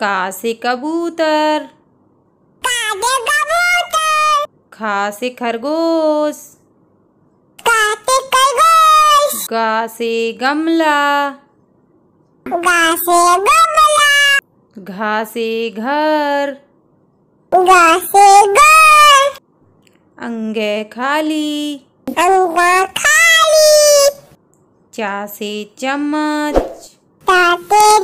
कासे कबूतर कागे कबूतर खा खरगोश काते खरगोश गा गमला गासे गमला घासे घर गा घर अंगे खाली अंगा खाली चासे चम्मच चासे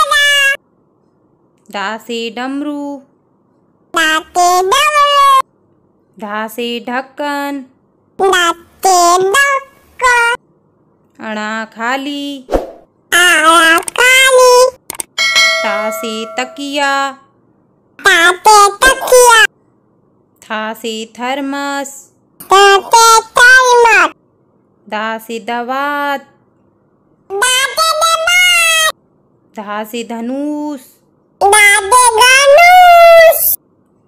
दासे डमरू दासे ढक्कन अणा खाली तासे तकिया ताते थर्मस ताते दवात धा धनुष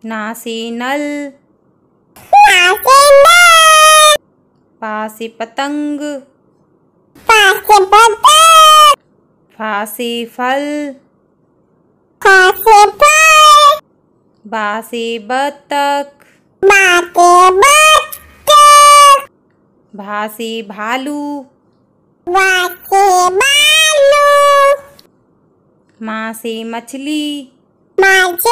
नासेनल पासे पतंग पतंग फासे फल बासी बतक भासी भासे भालू मासी मछली मछली